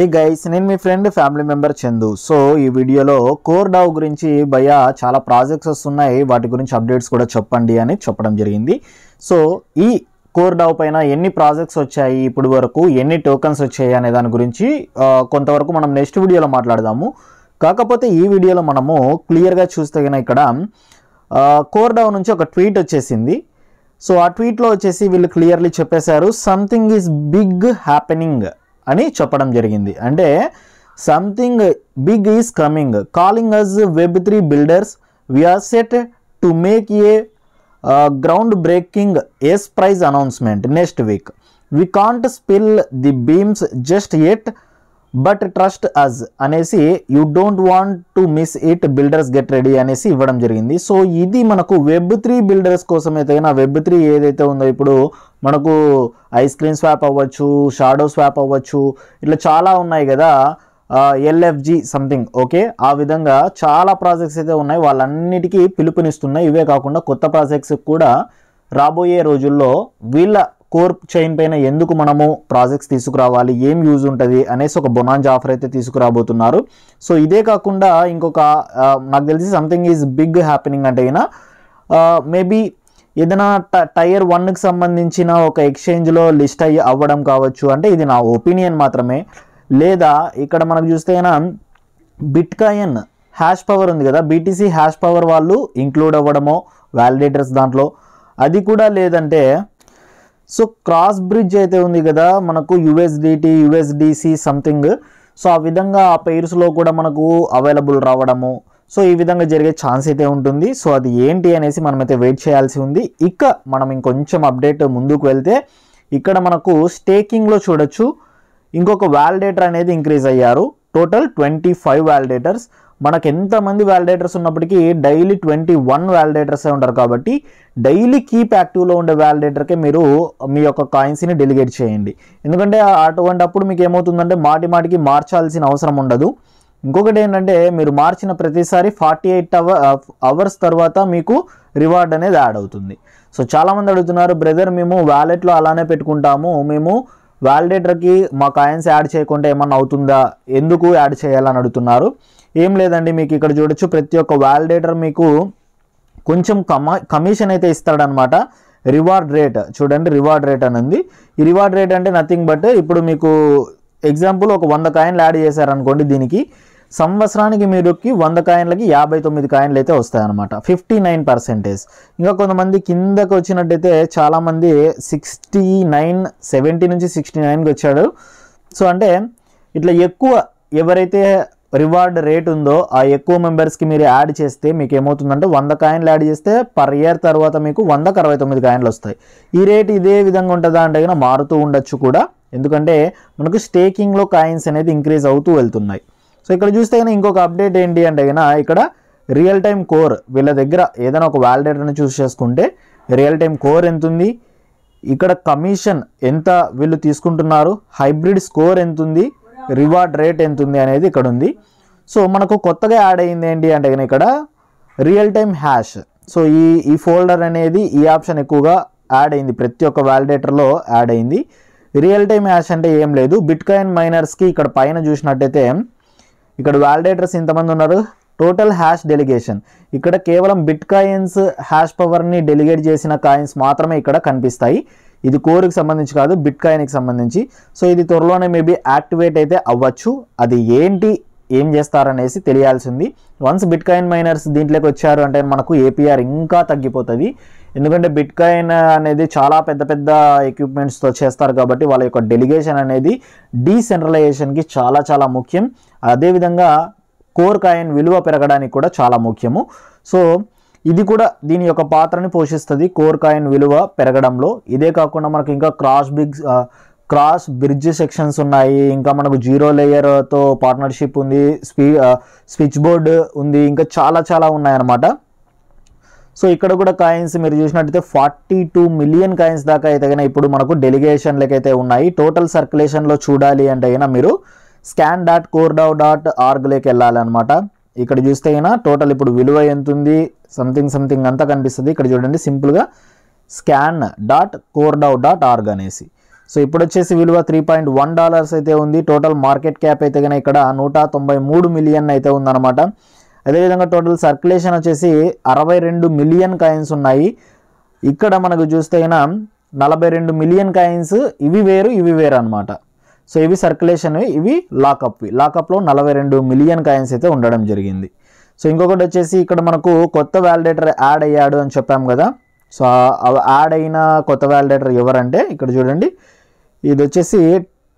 హే guys నేను మీ friend family member Chandu so ఈ వీడియోలో కోర్ డావ్ గురించి భయ చాలా ప్రాజెక్ట్స్ వస్తున్నాయి వాటి గురించి అప్డేట్స్ కూడా చెప్పండి అని చెప్పడం జరిగింది సో ఈ కోర్ డావ్ పైన ఎన్ని ప్రాజెక్ట్స్ వచ్చాయి ఇప్పుడు వరకు ఎన్ని టోకన్స్ వచ్చాయి అనే దాని గురించి కొంతవరకు మనం నెక్స్ట్ వీడియోలో మాట్లాడదాము కాకపోతే ఈ వీడియోలో మనము క్లియర్గా చూస్తే ఇక్కడ కోర్ డావ్ నుంచి ఒక ట్వీట్ వచ్చేసింది సో ఆ ట్వీట్లో వచ్చేసి వీళ్ళు క్లియర్లీ చెప్పేశారు సంథింగ్ ఈజ్ బిగ్ హ్యాపెనింగ్ అని చెప్పడం జరిగింది అంటే something big is coming calling us web three builders we're set to make a ground breaking surprise announcement next week we can't spill the beans just yet but trust us అనేసి you don't want to miss it builders get ready అనేసి ఇవ్వడం జరిగింది so ఇది మనకు web three builders అయితే తగిన web three ఏదైతే ఉందో ఇప్పుడు మనకు ఐస్ క్రీమ్ స్వాప్ అవ్వచ్చు షాడో స్వాప్ అవ్వచ్చు ఇట్లా చాలా ఉన్నాయి కదా ఎల్ఎఫ్జి సంథింగ్ ఓకే ఆ విధంగా చాలా ప్రాజెక్ట్స్ అయితే ఉన్నాయి వాళ్ళన్నిటికీ పిలుపునిస్తున్నాయి ఇవే కాకుండా కొత్త ప్రాజెక్ట్స్ కూడా రాబోయే రోజుల్లో వీళ్ళ కోర్ చైన్ పైన ఎందుకు మనము ప్రాజెక్ట్స్ తీసుకురావాలి ఏం యూజ్ ఉంటుంది అనేసి ఒక బొనాన్ ఆఫర్ అయితే తీసుకురాబోతున్నారు సో ఇదే కాకుండా ఇంకొక నాకు తెలిసి సంథింగ్ ఈజ్ బిగ్ హ్యాపెనింగ్ అంటే అయినా మేబీ ఏదైనా టైర్ వన్కి సంబంధించిన ఒక ఎక్స్చేంజ్లో లిస్ట్ అయ్యి అవ్వడం కావచ్చు అంటే ఇది నా ఒపీనియన్ మాత్రమే లేదా ఇక్కడ మనకు చూస్తేనా బిట్కాయన్ హ్యాష్ పవర్ ఉంది కదా బీటీసీ హ్యాష్ పవర్ వాళ్ళు ఇంక్లూడ్ అవ్వడమో వ్యాలిడేటర్స్ దాంట్లో అది కూడా లేదంటే సో క్రాస్ బ్రిడ్జ్ అయితే ఉంది కదా మనకు యుఎస్డిటి యుఎస్డిసి సంథింగ్ సో ఆ విధంగా ఆ పెయిర్స్లో కూడా మనకు అవైలబుల్ రావడము సో ఈ విధంగా జరిగే ఛాన్స్ అయితే ఉంటుంది సో అది ఏంటి అనేసి మనమైతే వెయిట్ చేయాల్సి ఉంది ఇక మనం ఇంకొంచెం అప్డేట్ ముందుకు వెళ్తే ఇక్కడ మనకు స్టేకింగ్లో చూడొచ్చు ఇంకొక వ్యాలిడేటర్ అనేది ఇంక్రీజ్ అయ్యారు టోటల్ ట్వంటీ ఫైవ్ వ్యాలిడేటర్స్ మనకు ఎంతమంది వ్యాలిడేటర్స్ ఉన్నప్పటికీ డైలీ ట్వంటీ వన్ వ్యాలిడేటర్సే ఉంటారు కాబట్టి డైలీ కీప్ యాక్టివ్లో ఉండే వ్యాలిడేటర్కే మీరు మీ యొక్క కాయిన్స్ని డెలిగేట్ చేయండి ఎందుకంటే అటువంటి అప్పుడు మీకు ఏమవుతుందంటే మాటి మాటికి మార్చాల్సిన అవసరం ఉండదు ఇంకొకటి ఏంటంటే మీరు మార్చిన ప్రతిసారి ఫార్టీ ఎయిట్ అవర్ అవర్స్ తర్వాత మీకు రివార్డ్ అనేది యాడ్ అవుతుంది సో చాలామంది అడుగుతున్నారు బ్రదర్ మేము వ్యాలెట్లో అలానే పెట్టుకుంటాము మేము వ్యాలిడేటర్కి మా కాయిన్స్ యాడ్ చేయకుండా ఏమన్నా అవుతుందా ఎందుకు యాడ్ చేయాలని అడుగుతున్నారు ఏం లేదండి మీకు ఇక్కడ చూడొచ్చు ప్రతి ఒక్క వ్యాలిడేటర్ మీకు కొంచెం కమ కమిషన్ అయితే ఇస్తాడనమాట రివార్డ్ రేట్ చూడండి రివార్డ్ రేట్ అని ఉంది ఈ రివార్డ్ రేట్ అంటే నథింగ్ బట్ ఇప్పుడు మీకు ఎగ్జాంపుల్ ఒక వంద కాయిన్లు యాడ్ చేశారనుకోండి దీనికి సంవత్సరానికి మీరుకి వంద కాయిన్లకి యాభై తొమ్మిది కాయిన్లు అయితే వస్తాయన్నమాట ఫిఫ్టీ నైన్ పర్సెంటేజ్ ఇంకా కొంతమంది కిందకు వచ్చినట్టయితే చాలామంది సిక్స్టీ నైన్ సెవెంటీ నుంచి సిక్స్టీ నైన్కి వచ్చాడు సో అంటే ఇట్లా ఎక్కువ ఎవరైతే రివార్డ్ రేట్ ఉందో ఆ ఎక్కువ మెంబర్స్కి మీరు యాడ్ చేస్తే మీకు ఏమవుతుందంటే వంద కాయిన్లు యాడ్ చేస్తే పర్ ఇయర్ తర్వాత మీకు వందకు అరవై తొమ్మిది కాయిన్లు వస్తాయి ఈ రేట్ ఇదే విధంగా ఉంటుందా అంటే మారుతూ ఉండొచ్చు కూడా ఎందుకంటే మనకు స్టేకింగ్లో కాయిన్స్ అనేది ఇంక్రీజ్ అవుతూ వెళ్తున్నాయి సో ఇక్కడ చూస్తే కనుక ఇంకొక అప్డేట్ ఏంటి అంటే కనుక ఇక్కడ రియల్ టైం కోర్ వీళ్ళ దగ్గర ఏదైనా ఒక వ్యాలిడేటర్ని చూస్ చేసుకుంటే రియల్ టైం కోర్ ఎంత ఉంది ఇక్కడ కమిషన్ ఎంత వీళ్ళు తీసుకుంటున్నారు హైబ్రిడ్ స్కోర్ ఎంత ఉంది రివార్డ్ రేట్ ఎంత ఉంది అనేది ఇక్కడ ఉంది సో మనకు కొత్తగా యాడ్ అయింది ఏంటి అంటే కనుక ఇక్కడ రియల్ టైం హ్యాష్ సో ఈ ఈ ఫోల్డర్ అనేది ఈ ఆప్షన్ ఎక్కువగా యాడ్ అయింది ప్రతి ఒక్క వ్యాలిడేటర్లో యాడ్ అయింది రియల్ టైం హ్యాష్ అంటే ఏం లేదు బిట్కాయిన్ మైనర్స్కి ఇక్కడ పైన చూసినట్టయితే ఇక్కడ వ్యాలిడేటర్స్ ఇంతమంది ఉన్నారు టోటల్ హ్యాష్ డెలిగేషన్ ఇక్కడ కేవలం బిట్ కాయిన్స్ హ్యాష్ పవర్ని డెలిగేట్ చేసిన కాయిన్స్ మాత్రమే ఇక్కడ కనిపిస్తాయి ఇది కోరుకు సంబంధించి కాదు బిట్ కాయిన్కి సంబంధించి సో ఇది త్వరలోనే మేబీ యాక్టివేట్ అయితే అవ్వచ్చు అది ఏంటి ఏం చేస్తారనేసి తెలియాల్సింది వన్స్ బిట్ కాయిన్ మైనర్స్ దీంట్లోకి వచ్చారు అంటే మనకు ఏపీఆర్ ఇంకా తగ్గిపోతుంది ఎందుకంటే బిట్ కాయిన్ అనేది చాలా పెద్ద పెద్ద ఎక్విప్మెంట్స్తో చేస్తారు కాబట్టి వాళ్ళ యొక్క డెలిగేషన్ అనేది డీసెంట్రలైజేషన్కి చాలా చాలా ముఖ్యం అదేవిధంగా కోర్ కాయిన్ విలువ పెరగడానికి కూడా చాలా ముఖ్యము సో ఇది కూడా దీని యొక్క పాత్రని పోషిస్తుంది కోర్ కాయిన్ విలువ పెరగడంలో ఇదే కాకుండా మనకు ఇంకా cross big cross bridge sections ఉన్నాయి ఇంకా మనకు జీరో లేయర్తో పార్ట్నర్షిప్ ఉంది స్పీ స్విచ్ బోర్డు ఉంది ఇంకా చాలా చాలా ఉన్నాయన్నమాట సో ఇక్కడ కూడా కాయిన్స్ మీరు చూసినట్టయితే ఫార్టీ టూ మిలియన్ కాయిన్స్ దాకా అయితే కనుక ఇప్పుడు మనకు డెలిగేషన్లకైతే ఉన్నాయి టోటల్ సర్క్యులేషన్లో చూడాలి అంటే అయినా మీరు స్కాన్ డాట్ కోర్డావ్ డాట్ ఆర్గ్లోకి వెళ్ళాలన్నమాట ఇక్కడ చూస్తే అయినా టోటల్ ఇప్పుడు విలువ ఎంత ఉంది సంథింగ్ సంథింగ్ అంతా కనిపిస్తుంది ఇక్కడ చూడండి సింపుల్గా scan dot coredao dot org అనేసి సో ఇప్పుడు వచ్చేసి విలువ త్రీ పాయింట్ వన్ డాలర్స్ అయితే ఉంది టోటల్ మార్కెట్ క్యాప్ అయితే కనుక ఇక్కడ నూట తొంభై మూడు మిలియన్ అయితే ఉందన్నమాట అదేవిధంగా టోటల్ సర్క్యులేషన్ వచ్చేసి అరవై రెండు మిలియన్ కాయిన్స్ ఉన్నాయి ఇక్కడ మనకు అయినా నలభై రెండు మిలియన్ కాయిన్స్ ఇవి వేరు ఇవి వేరు అనమాట సో ఇవి సర్క్యులేషన్ ఇవి లాకప్వి లాకప్లో నలభై రెండు మిలియన్ కాయిన్స్ అయితే ఉండడం జరిగింది సో ఇంకొకటి వచ్చేసి ఇక్కడ మనకు కొత్త వ్యాలిడేటర్ యాడ్ అయ్యాడు అని చెప్పాము కదా సో యాడ్ అయిన కొత్త వ్యాలిడేటర్ ఎవరంటే ఇక్కడ చూడండి ఇది వచ్చేసి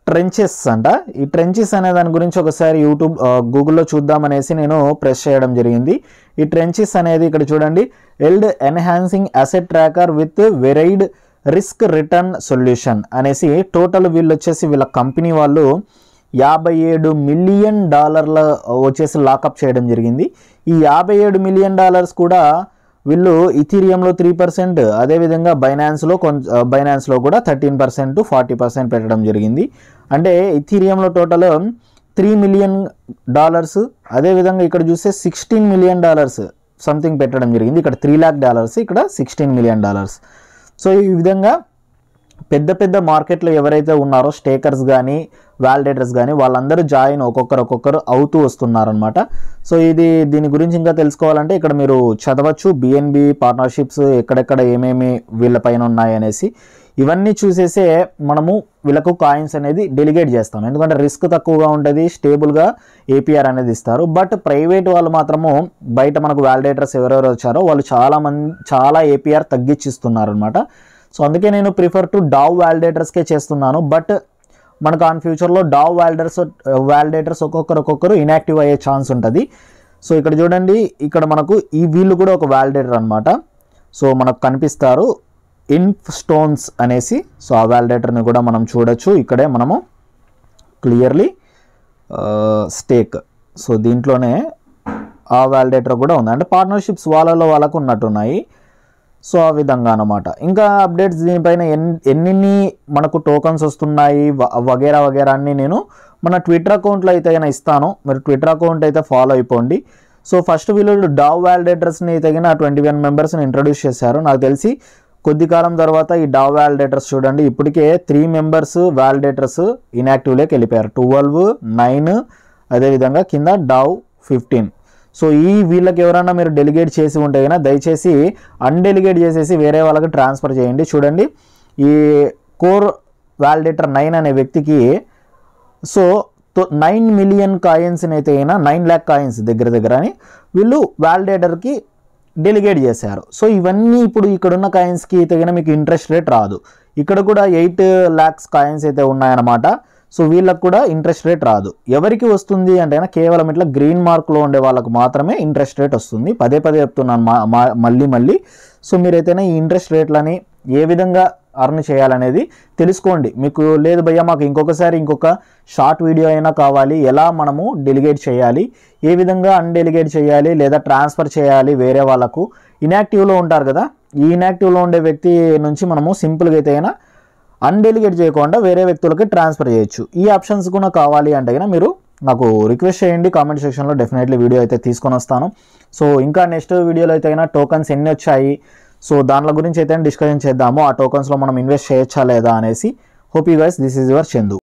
ట్రెంచెస్ అంట ఈ ట్రెంచెస్ అనే దాని గురించి ఒకసారి యూట్యూబ్ గూగుల్లో చూద్దామనేసి నేను ప్రెస్ చేయడం జరిగింది ఈ ట్రెంచెస్ అనేది ఇక్కడ చూడండి yield enhancing asset tracker with varied risk return solution అనేసి టోటల్ వీళ్ళు వచ్చేసి వీళ్ళ కంపెనీ వాళ్ళు యాభై ఏడు మిలియన్ డాలర్ల వచ్చేసి లాకప్ చేయడం జరిగింది ఈ యాభై ఏడు మిలియన్ డాలర్స్ కూడా వీళ్ళు ఇథీరియంలో త్రీ పర్సెంట్ అదేవిధంగా బైనాన్స్లో కొంచెం బైనాన్స్లో కూడా థర్టీన్ పర్సెంట్ ఫార్టీ పర్సెంట్ పెట్టడం జరిగింది అంటే ఇథీరియంలో టోటల్ త్రీ మిలియన్ డాలర్స్ అదేవిధంగా ఇక్కడ చూస్తే సిక్స్టీన్ మిలియన్ డాలర్స్ సంథింగ్ పెట్టడం జరిగింది ఇక్కడ త్రీ ల్యాక్ డాలర్స్ ఇక్కడ సిక్స్టీన్ మిలియన్ డాలర్స్ సో ఈ విధంగా పెద్ద పెద్ద మార్కెట్లో ఎవరైతే ఉన్నారో స్టేకర్స్ కానీ వ్యాలిడేటర్స్ కానీ వాళ్ళందరూ జాయిన్ ఒక్కొక్కరు ఒక్కొక్కరు అవుతూ వస్తున్నారనమాట సో ఇది దీని గురించి ఇంకా తెలుసుకోవాలంటే ఇక్కడ మీరు చదవచ్చు బిఎన్బి పార్ట్నర్షిప్స్ ఎక్కడెక్కడ ఏమేమి వీళ్ళపైన ఉన్నాయి అనేసి ఇవన్నీ చూసేసే మనము వీళ్ళకు కాయిన్స్ అనేది డెలిగేట్ చేస్తాం ఎందుకంటే రిస్క్ తక్కువగా ఉంటుంది స్టేబుల్గా ఏపీఆర్ అనేది ఇస్తారు బట్ ప్రైవేట్ వాళ్ళు మాత్రము బయట మనకు వ్యాలిడేటర్స్ ఎవరెవరు వచ్చారో వాళ్ళు చాలా మంది చాలా ఏపీఆర్ తగ్గించిస్తున్నారు అనమాట సో అందుకే నేను ప్రిఫర్ టు డావ్ వ్యాలిడేటర్స్కే చేస్తున్నాను బట్ మనకు ఆన్ ఫ్యూచర్లో డావ్ వ్యాలిడర్స్ వ్యాలిడేటర్స్ ఒక్కొక్కరు ఒక్కొక్కరు ఇన్యాక్టివ్ అయ్యే ఛాన్స్ ఉంటుంది సో ఇక్కడ చూడండి ఇక్కడ మనకు ఈ వీళ్ళు కూడా ఒక వ్యాలిడేటర్ అనమాట సో మనకు కనిపిస్తారు ఇన్ఫ్ స్టోన్స్ అనేసి సో ఆ వ్యాలిడేటర్ని కూడా మనం చూడొచ్చు ఇక్కడే మనము క్లియర్లీ స్టేక్ సో దీంట్లోనే ఆ వ్యాలిడేటర్ కూడా ఉంది అంటే పార్ట్నర్షిప్స్ వాళ్ళలో వాళ్ళకు ఉన్నట్టున్నాయి సో ఆ విధంగా అనమాట ఇంకా అప్డేట్స్ దీనిపైన ఎన్ని మనకు టోకన్స్ వస్తున్నాయి వగేరా వగేరా అన్నీ నేను మన ట్విట్టర్ అకౌంట్లో అయితే అయినా ఇస్తాను మీరు ట్విట్టర్ అకౌంట్ అయితే ఫాలో అయిపోండి సో ఫస్ట్ వీళ్ళు డావ్ వ్యాలిడేటర్స్ని తగిన ట్వంటీ వన్ మెంబర్స్ని ఇంట్రడ్యూస్ చేశారు నాకు తెలిసి కొద్ది కాలం తర్వాత ఈ డావ్ వ్యాలిడేటర్స్ చూడండి ఇప్పటికే త్రీ మెంబర్స్ వ్యాలిడేటర్స్ ఇన్యాక్టివ్లోకి వెళ్ళిపోయారు ట్వెల్వ్ నైన్ అదేవిధంగా కింద డావ్ ఫిఫ్టీన్ సో ఈ వీళ్ళకి ఎవరైనా మీరు డెలిగేట్ చేసి ఉంటే కనుక దయచేసి అన్డెలిగేట్ చేసేసి వేరే వాళ్ళకి ట్రాన్స్ఫర్ చేయండి చూడండి ఈ కోర్ వ్యాలిడేటర్ నైన్ అనే వ్యక్తికి సో నైన్ మిలియన్ కాయిన్స్ని అయితే అయినా నైన్ ల్యాక్ కాయిన్స్ దగ్గర దగ్గర అని వీళ్ళు వ్యాలిడేటర్కి డెలిగేట్ చేశారు సో ఇవన్నీ ఇప్పుడు ఇక్కడున్న కాయిన్స్కి అయితే మీకు ఇంట్రెస్ట్ రేట్ రాదు ఇక్కడ కూడా ఎయిట్ ల్యాక్స్ కాయిన్స్ అయితే ఉన్నాయన్నమాట సో వీళ్ళకు కూడా ఇంట్రెస్ట్ రేట్ రాదు ఎవరికి వస్తుంది అంటే కేవలం ఇట్లా గ్రీన్ మార్క్లో ఉండే వాళ్ళకు మాత్రమే ఇంట్రెస్ట్ రేట్ వస్తుంది పదే పదే చెప్తున్నాను మా మళ్ళీ మళ్ళీ సో మీరైతేనే ఈ ఇంట్రెస్ట్ రేట్లని ఏ విధంగా అర్న్ చేయాలనేది తెలుసుకోండి మీకు లేదు భయ్యా మాకు ఇంకొకసారి ఇంకొక షార్ట్ వీడియో అయినా కావాలి ఎలా మనము డెలిగేట్ చేయాలి ఏ విధంగా అన్డెలిగేట్ చేయాలి లేదా ట్రాన్స్ఫర్ చేయాలి వేరే వాళ్ళకు ఇన్యాక్టివ్లో ఉంటారు కదా ఈ ఇన్యాక్టివ్లో ఉండే వ్యక్తి నుంచి మనము సింపుల్గా అయితే అయినా అన్డెలిగేట్ చేయకుండా వేరే వ్యక్తులకి ట్రాన్స్ఫర్ చేయొచ్చు ఈ ఆప్షన్స్ కూడా కావాలి అంటే కనుక మీరు నాకు రిక్వెస్ట్ చేయండి కామెంట్ సెక్షన్లో డెఫినెట్లీ వీడియో అయితే తీసుకొని వస్తాను సో ఇంకా నెక్స్ట్ వీడియోలో అయితే అయినా టోకన్స్ ఎన్ని వచ్చాయి సో దాని గురించి అయితే డిస్కషన్ చేద్దాము ఆ టోకన్స్లో మనం ఇన్వెస్ట్ చేయొచ్చా లేదా అనేసి hope you guys this is your Chandu